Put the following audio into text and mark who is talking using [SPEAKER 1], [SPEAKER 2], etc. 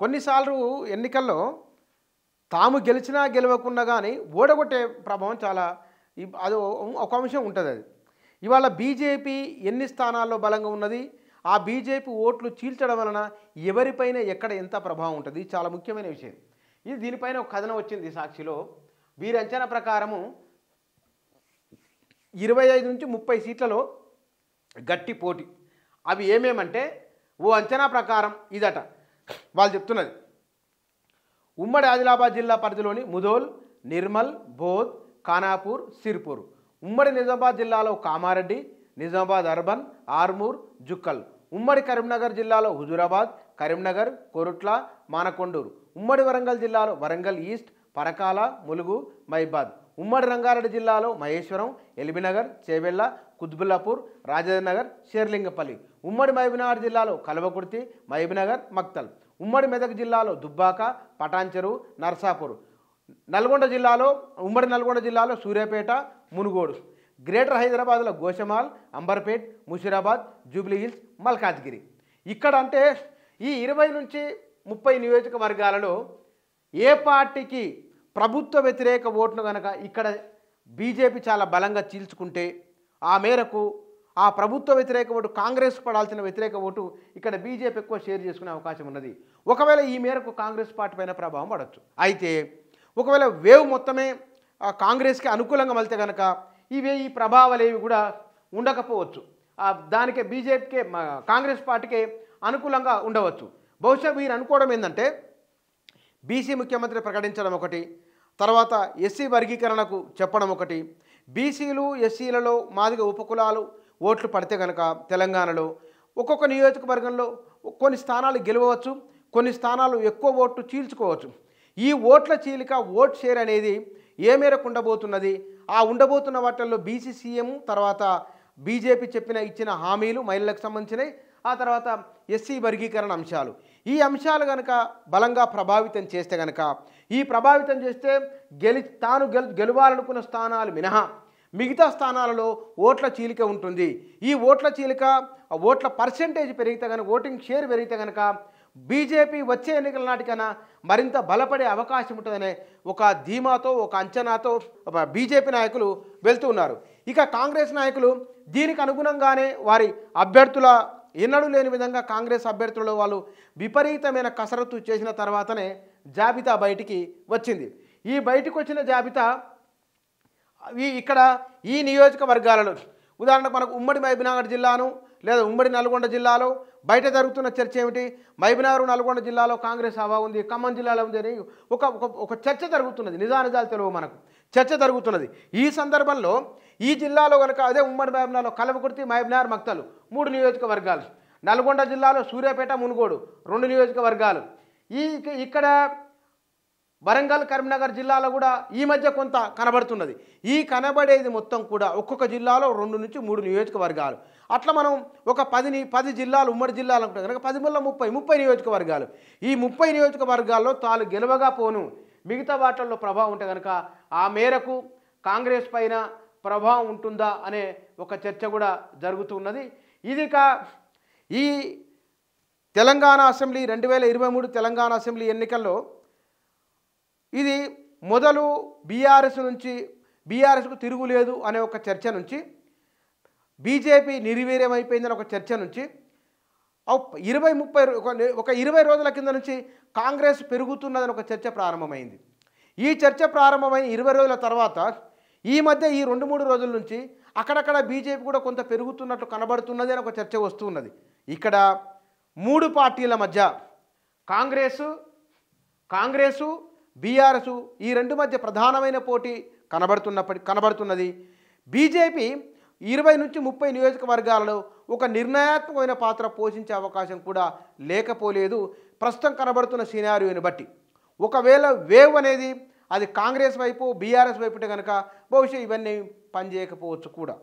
[SPEAKER 1] కొన్నిసార్లు ఎన్నికల్లో తాము గెలిచినా గెలవకుండా కానీ ఓడగొట్టే ప్రభావం చాలా అది ఒక అంశం ఉంటుంది అది ఇవాళ బీజేపీ ఎన్ని స్థానాల్లో బలంగా ఉన్నది ఆ బీజేపీ ఓట్లు చీల్చడం వలన ఎవరిపైన ఎక్కడ ఎంత ప్రభావం ఉంటుంది చాలా ముఖ్యమైన విషయం ఇది దీనిపైన ఒక కథనం వచ్చింది సాక్షిలో వీరి అంచనా ప్రకారము ఇరవై ఐదు నుంచి ముప్పై సీట్లలో గట్టి పోటీ అవి ఏమేమంటే ఓ అంచనా ప్రకారం ఇదట వాళ్ళు చెప్తున్నది ఉమ్మడి ఆదిలాబాద్ జిల్లా పరిధిలోని ముదోల్ నిర్మల్ బోధ్ ఖానాపూర్ సిర్పూర్ ఉమ్మడి నిజామాబాద్ జిల్లాలో కామారెడ్డి నిజామాబాద్ అర్బన్ ఆర్మూర్ జుక్కల్ ఉమ్మడి కరీంనగర్ జిల్లాలో హుజూరాబాద్ కరీంనగర్ కొరుట్ల మానకొండూరు ఉమ్మడి వరంగల్ జిల్లాలో వరంగల్ ఈస్ట్ పరకాల ములుగు మైబాద్ ఉమ్మడి రంగారెడ్డి జిల్లాలో మహేశ్వరం ఎల్బీనగర్ చేవెళ్ళ కుత్బుల్లాపూర్ రాజేంద్రనగర్ షేర్లింగపల్లి ఉమ్మడి మహబూబ్నగర్ జిల్లాలో కలవకుర్తి మహబీనగర్ మక్తల్ ఉమ్మడి మెదక్ జిల్లాలో దుబ్బాక పటాంచెరు నర్సాపూర్ నల్గొండ జిల్లాలో ఉమ్మడి నల్గొండ జిల్లాలో సూర్యాపేట మునుగోడు గ్రేటర్ హైదరాబాద్లో గోషమాల్ అంబర్పేట్ ముషీరాబాద్ జూబ్లీ హిల్స్ మల్కాజ్గిరి ఇక్కడ అంటే ఈ ఇరవై నుంచి ముప్పై నియోజకవర్గాలలో ఏ పార్టీకి ప్రభుత్వ వ్యతిరేక ఓటును కనుక ఇక్కడ బీజేపీ చాలా బలంగా చీల్చుకుంటే ఆ మేరకు ఆ ప్రభుత్వ వ్యతిరేక ఓటు కాంగ్రెస్ పడాల్సిన వ్యతిరేక ఓటు ఇక్కడ బీజేపీ ఎక్కువ షేర్ చేసుకునే అవకాశం ఉన్నది ఒకవేళ ఈ మేరకు కాంగ్రెస్ పార్టీ పైన ప్రభావం పడవచ్చు అయితే ఒకవేళ వేవ్ మొత్తమే కాంగ్రెస్కి అనుకూలంగా మలితే కనుక ఇవే ఈ ఏవి కూడా ఉండకపోవచ్చు దానికే బీజేపీకే కాంగ్రెస్ పార్టీకే అనుకూలంగా ఉండవచ్చు బహుశా వీరు అనుకోవడం ఏంటంటే బీసీ ముఖ్యమంత్రి ప్రకటించడం ఒకటి తర్వాత ఎస్సీ వర్గీకరణకు చెప్పడం ఒకటి బీసీలు ఎస్సీలలో మాదిగ ఉపకులాలు ఓట్లు పడితే కనుక తెలంగాణలో ఒక్కొక్క నియోజకవర్గంలో కొన్ని స్థానాలు గెలవచ్చు కొన్ని స్థానాలు ఎక్కువ ఓట్లు చీల్చుకోవచ్చు ఈ ఓట్ల చీలిక ఓట్ షేర్ అనేది ఏ మేరకు ఉండబోతున్నది ఆ ఉండబోతున్న వాటిల్లో బీసీ సీఎం తర్వాత బీజేపీ చెప్పిన ఇచ్చిన హామీలు మహిళలకు సంబంధించినవి ఆ తర్వాత ఎస్సీ వర్గీకరణ అంశాలు ఈ అంశాలు కనుక బలంగా ప్రభావితం చేస్తే కనుక ఈ ప్రభావితం చేస్తే గెలి తాను గెలు గెలవాలనుకున్న స్థానాలు మినహా మిగతా స్థానాలలో ఓట్ల చీలిక ఉంటుంది ఈ ఓట్ల చీలిక ఓట్ల పర్సెంటేజ్ పెరిగితే కనుక ఓటింగ్ షేర్ పెరిగితే కనుక బీజేపీ వచ్చే ఎన్నికల నాటికైనా మరింత బలపడే అవకాశం ఉంటుందనే ఒక ధీమాతో ఒక అంచనాతో బీజేపీ నాయకులు వెళ్తూ ఉన్నారు ఇక కాంగ్రెస్ నాయకులు దీనికి అనుగుణంగానే వారి అభ్యర్థుల ఎన్నడూ లేని విధంగా కాంగ్రెస్ అభ్యర్థులలో వాళ్ళు విపరీతమైన కసరత్తు చేసిన తర్వాతనే జాబితా బయటికి వచ్చింది ఈ బయటకు వచ్చిన జాబితా ఈ ఇక్కడ ఈ నియోజకవర్గాలలో ఉదాహరణకు మనకు ఉమ్మడి మహబీనగర్ జిల్లాను లేదా ఉమ్మడి నల్గొండ జిల్లాలో బయట జరుగుతున్న చర్చ ఏమిటి మహబీనగర్ నల్గొండ జిల్లాలో కాంగ్రెస్ హవా ఉంది ఖమ్మం జిల్లాలో ఉంది అని ఒక ఒక చర్చ జరుగుతున్నది నిజానిజాలు తెలుగు మనకు చర్చ జరుగుతున్నది ఈ సందర్భంలో ఈ జిల్లాలో కనుక అదే ఉమ్మడి మహబీనాలో కలవకుర్తి మహబీనార్ మక్తలు మూడు నియోజకవర్గాలు నల్గొండ జిల్లాలో సూర్యాపేట మునుగోడు రెండు నియోజకవర్గాలు ఈ ఇక్కడ వరంగల్ కరీంనగర్ జిల్లాలో కూడా ఈ మధ్య కొంత కనబడుతున్నది ఈ కనబడేది మొత్తం కూడా ఒక్కొక్క జిల్లాలో రెండు నుంచి మూడు నియోజకవర్గాలు అట్లా మనం ఒక పది పది జిల్లాలు ఉమ్మడి జిల్లాలు అనుకుంటాం కనుక పది మళ్ళీ ముప్పై ముప్పై నియోజకవర్గాలు ఈ ముప్పై నియోజకవర్గాల్లో తాను గెలవగా పోను మిగతా వాటిల్లో ప్రభావం ఉంటే కనుక ఆ మేరకు కాంగ్రెస్ పైన ప్రభావం ఉంటుందా అనే ఒక చర్చ కూడా జరుగుతున్నది ఇది ఈ తెలంగాణ అసెంబ్లీ రెండు వేల ఇరవై మూడు తెలంగాణ అసెంబ్లీ ఎన్నికల్లో ఇది మొదలు బీఆర్ఎస్ నుంచి బీఆర్ఎస్కు తిరుగులేదు అనే ఒక చర్చ నుంచి బీజేపీ నిర్వీర్యమైపోయిందని ఒక చర్చ నుంచి ఇరవై ముప్పై ఒక ఇరవై రోజుల కింద నుంచి కాంగ్రెస్ పెరుగుతున్నదని ఒక చర్చ ప్రారంభమైంది ఈ చర్చ ప్రారంభమైన ఇరవై రోజుల తర్వాత ఈ మధ్య ఈ రెండు మూడు రోజుల నుంచి అక్కడక్కడ బీజేపీ కూడా కొంత పెరుగుతున్నట్టు కనబడుతున్నది అని ఒక చర్చ వస్తున్నది ఇక్కడ మూడు పార్టీల మధ్య కాంగ్రెసు కాంగ్రెసు బీఆర్ఎస్ ఈ రెండు మధ్య ప్రధానమైన పోటీ కనబడుతున్నప్పటి కనబడుతున్నది బీజేపీ ఇరవై నుంచి ముప్పై నియోజకవర్గాలలో ఒక నిర్ణయాత్మకమైన పాత్ర పోషించే అవకాశం కూడా లేకపోలేదు ప్రస్తుతం కనబడుతున్న సినారియోని బట్టి ఒకవేళ వేవ్ అనేది అది కాంగ్రెస్ వైపు బీఆర్ఎస్ వైపుటే కనుక బహుశా ఇవన్నీ పనిచేయకపోవచ్చు కూడా